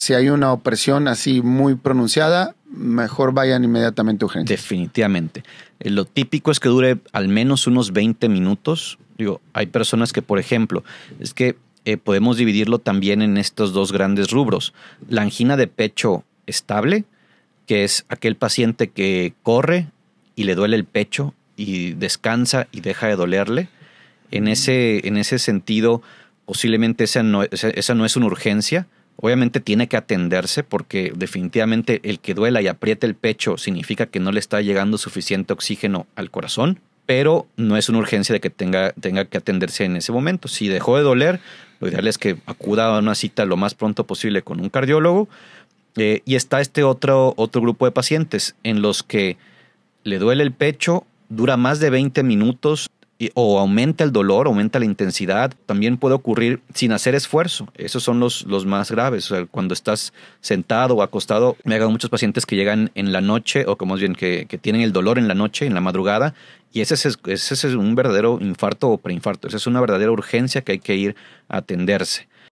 si hay una opresión así muy pronunciada, mejor vayan inmediatamente a Definitivamente. Eh, lo típico es que dure al menos unos 20 minutos. Digo, hay personas que, por ejemplo, es que eh, podemos dividirlo también en estos dos grandes rubros. La angina de pecho estable, que es aquel paciente que corre y le duele el pecho y descansa y deja de dolerle. En ese, en ese sentido, posiblemente esa no, esa no es una urgencia Obviamente tiene que atenderse porque definitivamente el que duela y apriete el pecho significa que no le está llegando suficiente oxígeno al corazón, pero no es una urgencia de que tenga, tenga que atenderse en ese momento. Si dejó de doler, lo ideal es que acuda a una cita lo más pronto posible con un cardiólogo. Eh, y está este otro, otro grupo de pacientes en los que le duele el pecho, dura más de 20 minutos, o aumenta el dolor, aumenta la intensidad. También puede ocurrir sin hacer esfuerzo. Esos son los, los más graves. cuando estás sentado o acostado, me dado muchos pacientes que llegan en la noche o como más bien que, tienen el dolor en la noche, en la madrugada, y ese es, ese es un verdadero infarto o preinfarto. Esa es una verdadera urgencia que hay que ir a atenderse.